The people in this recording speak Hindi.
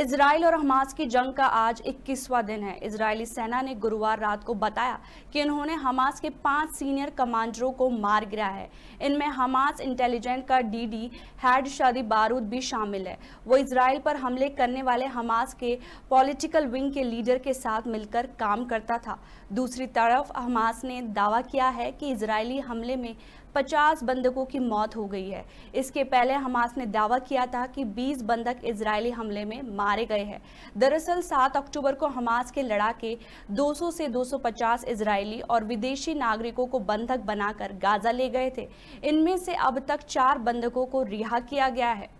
इसराइल और हमास की जंग का आज 21वां दिन है इसराइली सेना ने गुरुवार रात को बताया कि इन्होंने हमास के पांच सीनियर कमांडरों को मार गिरा है इनमें हमास इंटेलिजेंट का डीडी हैड शादी बारूद भी शामिल है वो इसराइल पर हमले करने वाले हमास के पॉलिटिकल विंग के लीडर के साथ मिलकर काम करता था दूसरी तरफ हमास ने दावा किया है कि इसराइली हमले में 50 बंधकों की मौत हो गई है इसके पहले हमास ने दावा किया था कि 20 बंधक इसराइली हमले में मार मारे गए हैं दरअसल 7 अक्टूबर को हमास के लड़ाके 200 से 250 इजरायली और विदेशी नागरिकों को बंधक बनाकर गाजा ले गए थे इनमें से अब तक चार बंधकों को रिहा किया गया है